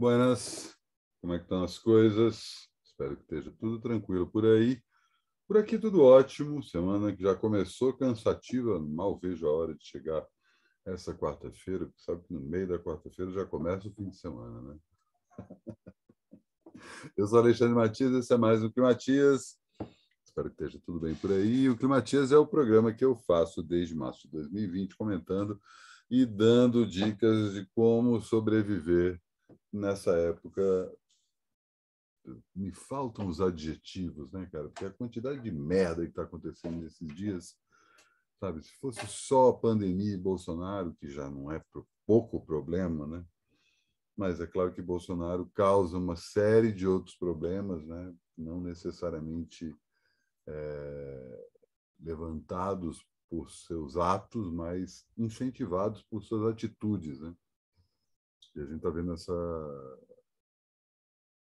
Buenas, como é que estão as coisas? Espero que esteja tudo tranquilo por aí. Por aqui tudo ótimo, semana que já começou cansativa, mal vejo a hora de chegar essa quarta-feira, sabe que no meio da quarta-feira já começa o fim de semana, né? Eu sou Alexandre Matias, esse é mais um Climatias. Espero que esteja tudo bem por aí. O Climatias é o programa que eu faço desde março de 2020, comentando e dando dicas de como sobreviver nessa época me faltam os adjetivos, né, cara? Porque a quantidade de merda que está acontecendo nesses dias, sabe? Se fosse só a pandemia e Bolsonaro, que já não é pouco problema, né? Mas é claro que Bolsonaro causa uma série de outros problemas, né? Não necessariamente é, levantados por seus atos, mas incentivados por suas atitudes, né? E a gente está vendo essa,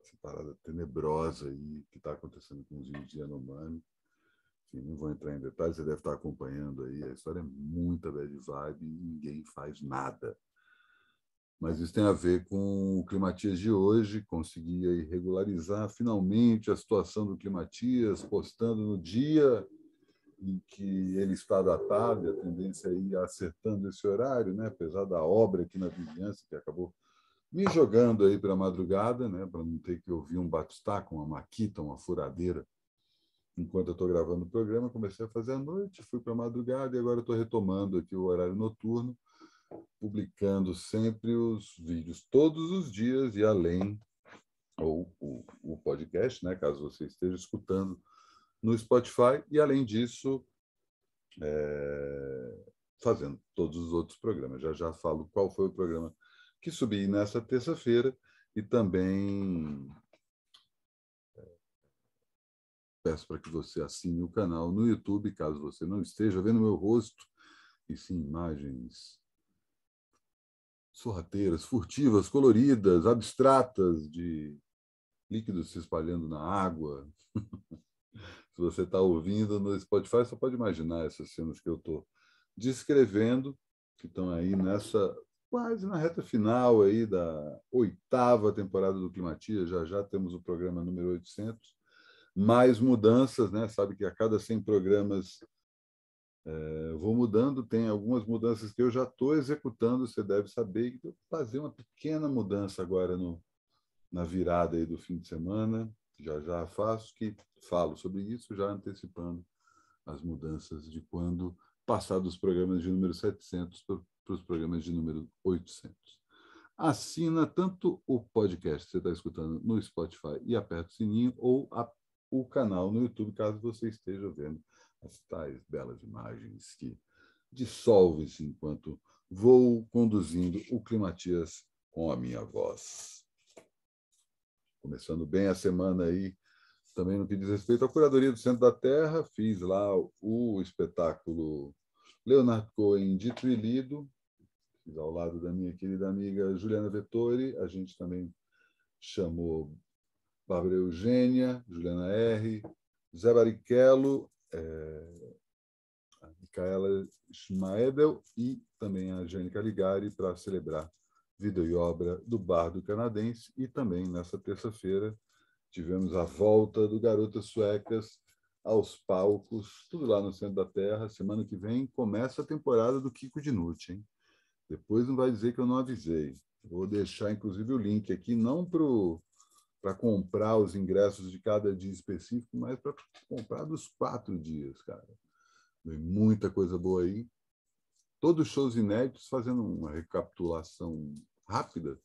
essa, parada tenebrosa aí que está acontecendo com os índios de Enfim, não vou entrar em detalhes, você deve estar acompanhando aí. A história é muita bad vibe e ninguém faz nada. Mas isso tem a ver com o Climatias de hoje, conseguia regularizar finalmente a situação do Climatias, postando no dia em que ele está datado, e a tendência aí é acertando esse horário, né? apesar da obra aqui na vizinhança, que acabou me jogando aí para a madrugada, né? para não ter que ouvir um com uma maquita, uma furadeira, enquanto eu estou gravando o programa. Comecei a fazer à noite, fui para a madrugada e agora estou retomando aqui o horário noturno, publicando sempre os vídeos todos os dias e além, ou o, o podcast, né? caso você esteja escutando no Spotify e, além disso, é, fazendo todos os outros programas. Já já falo qual foi o programa que subi nessa terça-feira e também é, peço para que você assine o canal no YouTube, caso você não esteja vendo meu rosto e sim imagens sorrateiras, furtivas, coloridas, abstratas de líquidos se espalhando na água. Se você está ouvindo no Spotify, só pode imaginar essas cenas que eu estou descrevendo, que estão aí nessa quase na reta final aí da oitava temporada do Climatia, já já temos o programa número 800, mais mudanças, né? Sabe que a cada 100 programas é, vou mudando, tem algumas mudanças que eu já estou executando, você deve saber, que vou fazer uma pequena mudança agora no, na virada aí do fim de semana, já já faço, que falo sobre isso, já antecipando as mudanças de quando passar dos programas de número 700 para os programas de número 800. Assina tanto o podcast que você está escutando no Spotify e aperta o sininho, ou a, o canal no YouTube, caso você esteja vendo as tais belas imagens que dissolvem-se enquanto vou conduzindo o Climatias com a minha voz começando bem a semana aí, também no que diz respeito à curadoria do Centro da Terra, fiz lá o espetáculo Leonardo Cohen, Dito e Lido, fiz ao lado da minha querida amiga Juliana Vettori, a gente também chamou Bárbara Eugênia, Juliana R., Zé Barichello, é, a Micaela Schmaedel e também a Jane Caligari para celebrar vida e obra do bardo canadense. E também nessa terça-feira tivemos a volta do Garotas Suecas aos palcos, tudo lá no centro da terra. Semana que vem começa a temporada do Kiko Dinucci, hein? Depois não vai dizer que eu não avisei. Vou deixar, inclusive, o link aqui, não para comprar os ingressos de cada dia específico, mas para comprar dos quatro dias, cara. muita coisa boa aí todos os shows inéditos, fazendo uma recapitulação rápida.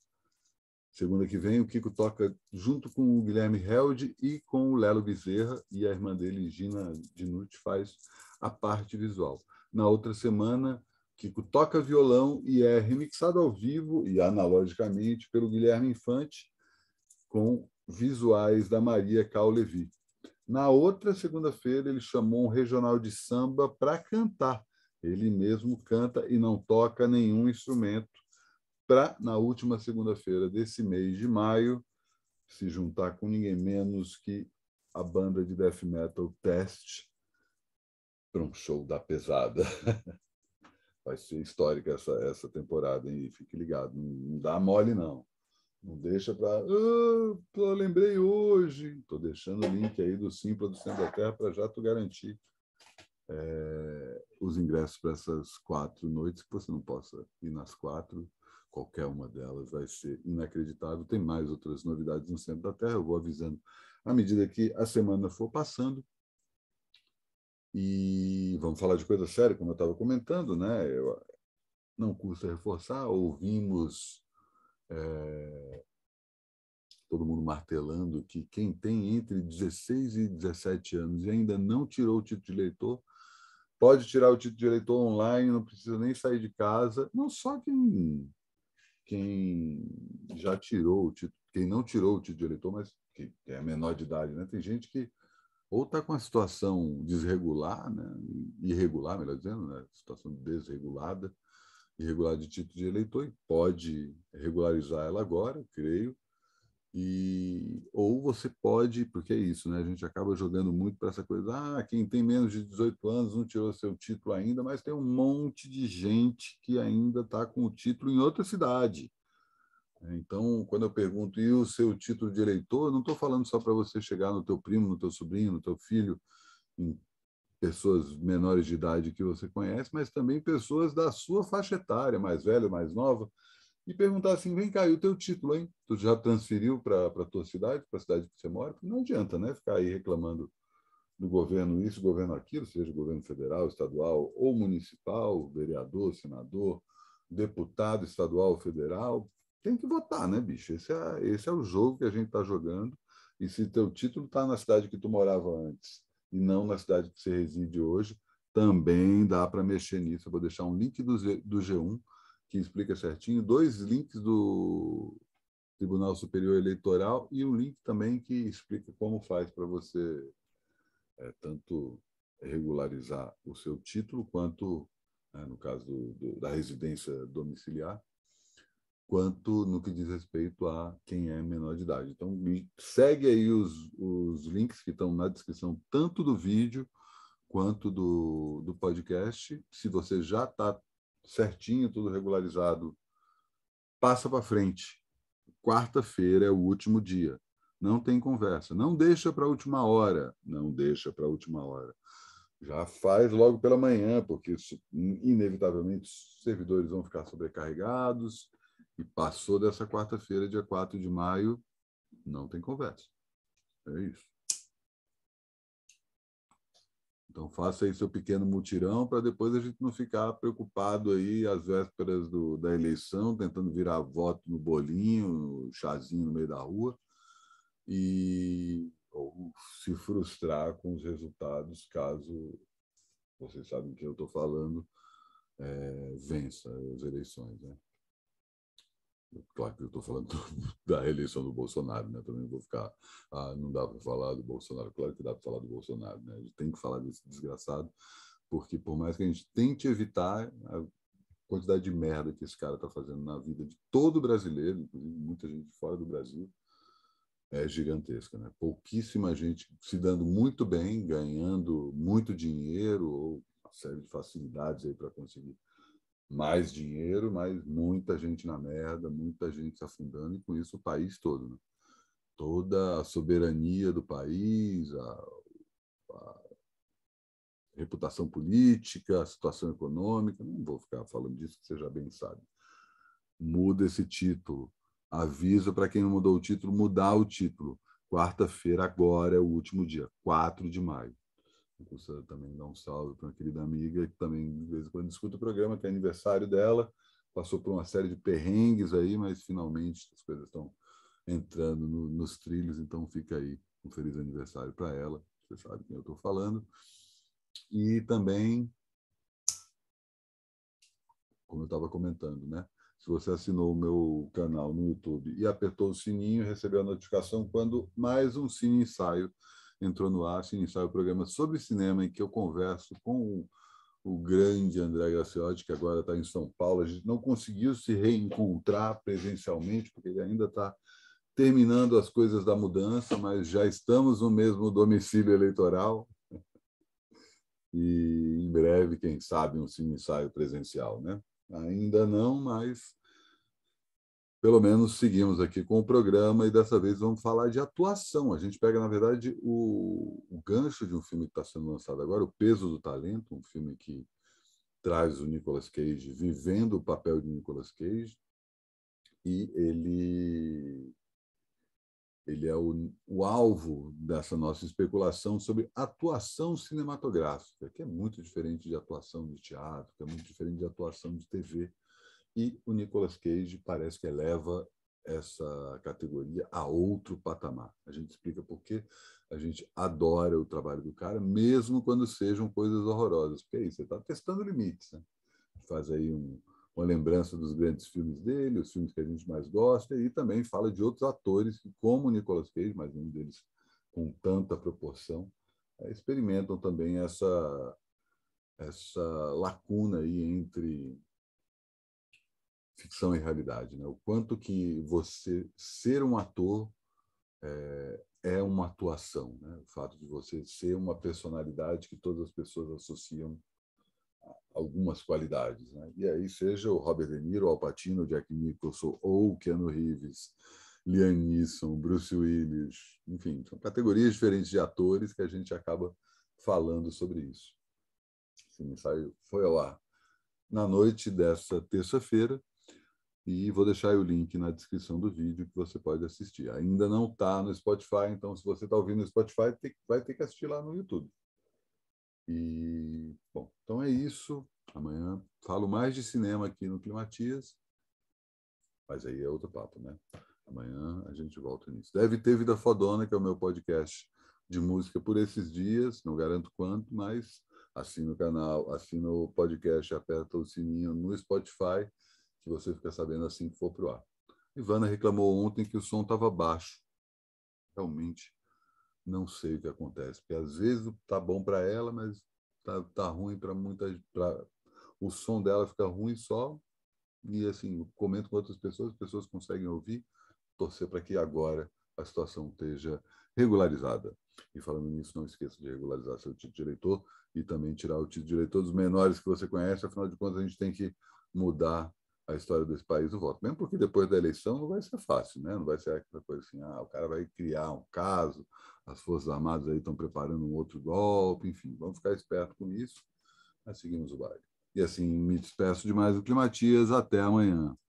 Segunda que vem, o Kiko toca junto com o Guilherme Held e com o Lelo Bezerra, e a irmã dele, Gina Dinucci, faz a parte visual. Na outra semana, Kiko toca violão e é remixado ao vivo e analogicamente pelo Guilherme Infante, com visuais da Maria Caulevi. Levi. Na outra segunda-feira, ele chamou um regional de samba para cantar ele mesmo canta e não toca nenhum instrumento para, na última segunda-feira desse mês de maio, se juntar com ninguém menos que a banda de death metal Test para um show da pesada. Vai ser histórica essa, essa temporada, hein? Fique ligado, não, não dá mole, não. Não deixa para. Oh, ah, lembrei hoje. Estou deixando o link aí do Simpla do Centro da Terra para já tu garantir. É, os ingressos para essas quatro noites, que você não possa ir nas quatro, qualquer uma delas vai ser inacreditável. Tem mais outras novidades no centro da Terra, eu vou avisando à medida que a semana for passando. E vamos falar de coisa séria, como eu estava comentando, né? Eu, ah, não custa reforçar, ouvimos é, todo mundo martelando que quem tem entre 16 e 17 anos e ainda não tirou o título de eleitor pode tirar o título de eleitor online, não precisa nem sair de casa. Não só quem, quem já tirou o título, quem não tirou o título de eleitor, mas que é menor de idade, né? Tem gente que ou está com a situação desregular, né? irregular, melhor dizendo, né? situação desregulada, irregular de título de eleitor, e pode regularizar ela agora, creio, e, ou você pode, porque é isso, né? A gente acaba jogando muito para essa coisa. Ah, quem tem menos de 18 anos não tirou seu título ainda, mas tem um monte de gente que ainda está com o título em outra cidade. Então, quando eu pergunto, e o seu título de eleitor, não estou falando só para você chegar no teu primo, no teu sobrinho, no teu filho, em pessoas menores de idade que você conhece, mas também pessoas da sua faixa etária, mais velha, mais nova e perguntar assim: vem cá, e o teu título, hein? Tu já transferiu para a tua cidade, para a cidade que você mora? Não adianta, né? Ficar aí reclamando do governo isso, governo aquilo, seja governo federal, estadual ou municipal, vereador, senador, deputado estadual, federal. Tem que votar, né, bicho? Esse é, esse é o jogo que a gente está jogando. E se teu título está na cidade que tu morava antes e não na cidade que você reside hoje, também dá para mexer nisso. Eu vou deixar um link do, do G1 que explica certinho, dois links do Tribunal Superior Eleitoral e um link também que explica como faz para você é, tanto regularizar o seu título quanto, né, no caso do, do, da residência domiciliar, quanto no que diz respeito a quem é menor de idade. Então, segue aí os, os links que estão na descrição, tanto do vídeo quanto do, do podcast. Se você já está certinho, tudo regularizado, passa para frente. Quarta-feira é o último dia. Não tem conversa. Não deixa para a última hora. Não deixa para a última hora. Já faz logo pela manhã, porque inevitavelmente os servidores vão ficar sobrecarregados. E passou dessa quarta-feira, dia 4 de maio, não tem conversa. É isso. Então faça aí seu pequeno mutirão para depois a gente não ficar preocupado aí às vésperas do, da eleição, tentando virar voto no bolinho, no chazinho no meio da rua, e ou se frustrar com os resultados caso vocês sabem que eu estou falando, é, vença as eleições. Né? Claro que eu estou falando da eleição do Bolsonaro, né? Também vou ficar. Ah, não dá para falar do Bolsonaro. Claro que dá para falar do Bolsonaro, né? A gente tem que falar desse desgraçado, porque por mais que a gente tente evitar a quantidade de merda que esse cara está fazendo na vida de todo brasileiro, inclusive muita gente fora do Brasil, é gigantesca, né? Pouquíssima gente se dando muito bem, ganhando muito dinheiro ou uma série de facilidades aí para conseguir mais dinheiro, mas muita gente na merda, muita gente se afundando, e com isso o país todo. Né? Toda a soberania do país, a, a, reputação política, a situação econômica, não vou ficar falando disso, que você já bem sabe. Muda esse título. Aviso para quem não mudou o título, mudar o título. Quarta-feira agora é o último dia, 4 de maio também dá um salve para uma querida amiga que também, de vez em quando, escuta o programa, que é aniversário dela. Passou por uma série de perrengues aí, mas finalmente as coisas estão entrando no, nos trilhos, então fica aí um feliz aniversário para ela. Você sabe quem eu estou falando. E também, como eu estava comentando, né? Se você assinou o meu canal no YouTube e apertou o sininho, recebeu a notificação quando mais um Cine Ensaio entrou no ar, se iniciar o programa sobre cinema, em que eu converso com o, o grande André Graciotti, que agora está em São Paulo. A gente não conseguiu se reencontrar presencialmente, porque ele ainda está terminando as coisas da mudança, mas já estamos no mesmo domicílio eleitoral. E em breve, quem sabe, um cine ensaio presencial, né? Ainda não, mas pelo menos seguimos aqui com o programa e dessa vez vamos falar de atuação. A gente pega, na verdade, o, o gancho de um filme que está sendo lançado agora, O Peso do Talento, um filme que traz o Nicolas Cage vivendo o papel de Nicolas Cage e ele ele é o, o alvo dessa nossa especulação sobre atuação cinematográfica, que é muito diferente de atuação de teatro, que é muito diferente de atuação de TV. E o Nicolas Cage parece que eleva essa categoria a outro patamar. A gente explica por que A gente adora o trabalho do cara, mesmo quando sejam coisas horrorosas. Porque aí é você está testando limites. Né? Faz aí um, uma lembrança dos grandes filmes dele, os filmes que a gente mais gosta, e também fala de outros atores que, como o Nicolas Cage, mas um deles com tanta proporção, eh, experimentam também essa, essa lacuna aí entre ficção e realidade, né? O quanto que você ser um ator é, é uma atuação, né? O fato de você ser uma personalidade que todas as pessoas associam algumas qualidades, né? E aí seja o Robert De Niro, Al Pacino, Jack Nicholson ou Keanu Reeves, Liam Neeson, Bruce Willis, enfim, são categorias diferentes de atores que a gente acaba falando sobre isso. Esse ensaio foi ao ar na noite dessa terça-feira e vou deixar o link na descrição do vídeo que você pode assistir. Ainda não está no Spotify, então se você está ouvindo no Spotify, tem, vai ter que assistir lá no YouTube. E, bom, então é isso. Amanhã falo mais de cinema aqui no Climatias. Mas aí é outro papo, né? Amanhã a gente volta nisso. Deve ter Vida Fodona, que é o meu podcast de música por esses dias, não garanto quanto, mas assina o canal, assina o podcast, aperta o sininho no Spotify que você fica sabendo assim que for para o ar. Ivana reclamou ontem que o som estava baixo. Realmente, não sei o que acontece, porque às vezes tá bom para ela, mas tá, tá ruim para muita pra... o som dela fica ruim só e assim, comento com outras pessoas, as pessoas conseguem ouvir, torcer para que agora a situação esteja regularizada. E falando nisso, não esqueça de regularizar seu título de eleitor e também tirar o título de eleitor dos menores que você conhece, afinal de contas a gente tem que mudar a história desse país do voto. Mesmo porque depois da eleição não vai ser fácil, né? não vai ser aquela coisa assim, ah, o cara vai criar um caso, as Forças Armadas aí estão preparando um outro golpe, enfim, vamos ficar esperto com isso, mas seguimos o baile. E assim, me despeço de mais o Climatias, até amanhã.